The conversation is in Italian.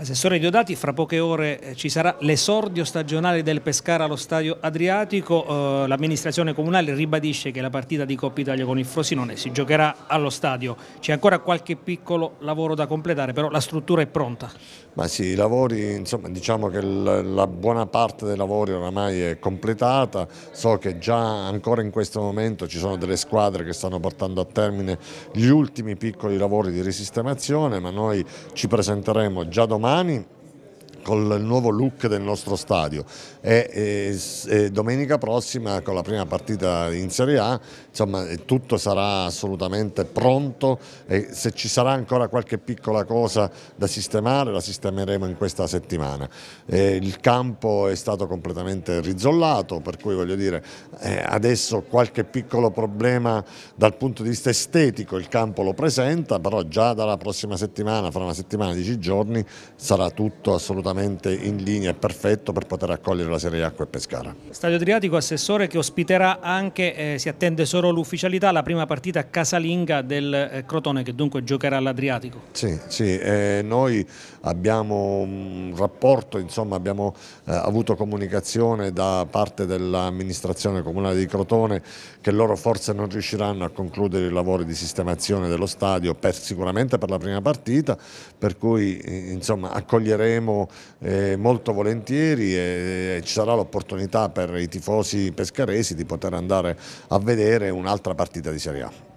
Assessore Diodati, fra poche ore eh, ci sarà l'esordio stagionale del Pescara allo stadio Adriatico. Eh, l'amministrazione comunale ribadisce che la partita di Coppa Italia con il Frosinone si giocherà allo stadio. C'è ancora qualche piccolo lavoro da completare, però la struttura è pronta. Ma sì, i lavori, insomma, diciamo che la buona parte dei lavori oramai è completata. So che già ancora in questo momento ci sono delle squadre che stanno portando a termine gli ultimi piccoli lavori di risistemazione, ma noi ci presenteremo già domani Armani con il nuovo look del nostro stadio e, e, e, domenica prossima con la prima partita in Serie A insomma eh, tutto sarà assolutamente pronto e se ci sarà ancora qualche piccola cosa da sistemare la sistemeremo in questa settimana e il campo è stato completamente rizzollato per cui voglio dire eh, adesso qualche piccolo problema dal punto di vista estetico il campo lo presenta però già dalla prossima settimana fra una settimana e dieci giorni sarà tutto assolutamente assolutamente in linea, e perfetto per poter accogliere la Serie A e Pescara. Stadio Adriatico, assessore che ospiterà anche, eh, si attende solo l'ufficialità, la prima partita casalinga del eh, Crotone che dunque giocherà all'Adriatico. Sì, sì eh, noi abbiamo un rapporto, insomma abbiamo eh, avuto comunicazione da parte dell'amministrazione comunale di Crotone che loro forse non riusciranno a concludere i lavori di sistemazione dello stadio per, sicuramente per la prima partita, per cui insomma accoglieremo eh, molto volentieri e, ci sarà l'opportunità per i tifosi pescaresi di poter andare a vedere un'altra partita di Serie A.